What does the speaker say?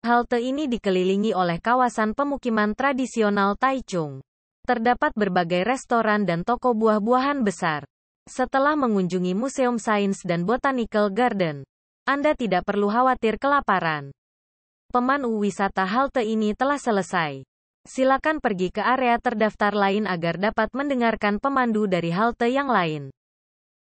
Halte ini dikelilingi oleh kawasan pemukiman tradisional Taichung. Terdapat berbagai restoran dan toko buah-buahan besar. Setelah mengunjungi Museum Sains dan Botanical Garden, Anda tidak perlu khawatir kelaparan. Pemandu wisata halte ini telah selesai. Silakan pergi ke area terdaftar lain agar dapat mendengarkan pemandu dari halte yang lain.